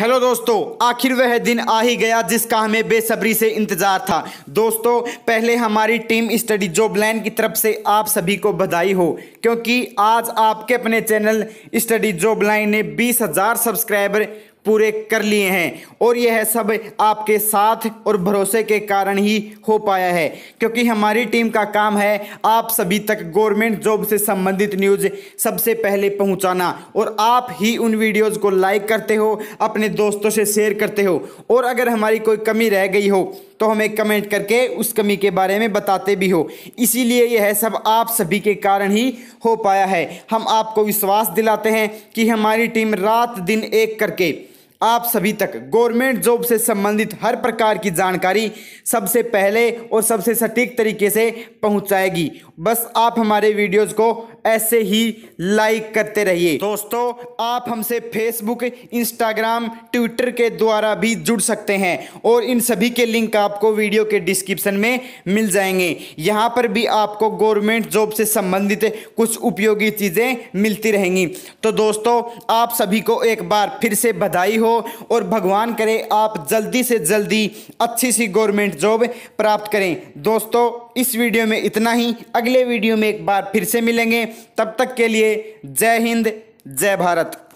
hello दोस्तों आखिर वह दिन आ ही गया जिसका हमें बेसब्री से इंतज़ार था दोस्तों पहले हमारी टीम स्टडी जॉब लाइन की तरफ से आप सभी को बधाई हो क्योंकि आज आपके अपने चैनल स्टडी जॉब लाइन ने बीस हज़ार सब्सक्राइबर पूरे कर लिए हैं और यह सब आपके साथ और भरोसे के कारण ही हो पाया है क्योंकि हमारी टीम का काम है आप सभी तक गवर्नमेंट जॉब से संबंधित न्यूज़ सबसे पहले पहुंचाना और आप ही उन वीडियोस को लाइक करते हो अपने दोस्तों से शेयर करते हो और अगर हमारी कोई कमी रह गई हो तो हमें कमेंट करके उस कमी के बारे में बताते भी हो इसीलिए यह सब आप सभी के कारण ही हो पाया है हम आपको विश्वास दिलाते हैं कि हमारी टीम रात दिन एक करके आप सभी तक गवर्नमेंट जॉब से संबंधित हर प्रकार की जानकारी सबसे पहले और सबसे सटीक तरीके से पहुंचाएगी बस आप हमारे वीडियोस को ऐसे ही लाइक करते रहिए दोस्तों आप हमसे फेसबुक इंस्टाग्राम ट्विटर के द्वारा भी जुड़ सकते हैं और इन सभी के लिंक आपको वीडियो के डिस्क्रिप्शन में मिल जाएंगे यहाँ पर भी आपको गवर्नमेंट जॉब से संबंधित कुछ उपयोगी चीज़ें मिलती रहेंगी तो दोस्तों आप सभी को एक बार फिर से बधाई हो हो और भगवान करे आप जल्दी से जल्दी अच्छी सी गवर्नमेंट जॉब प्राप्त करें दोस्तों इस वीडियो में इतना ही अगले वीडियो में एक बार फिर से मिलेंगे तब तक के लिए जय हिंद जय भारत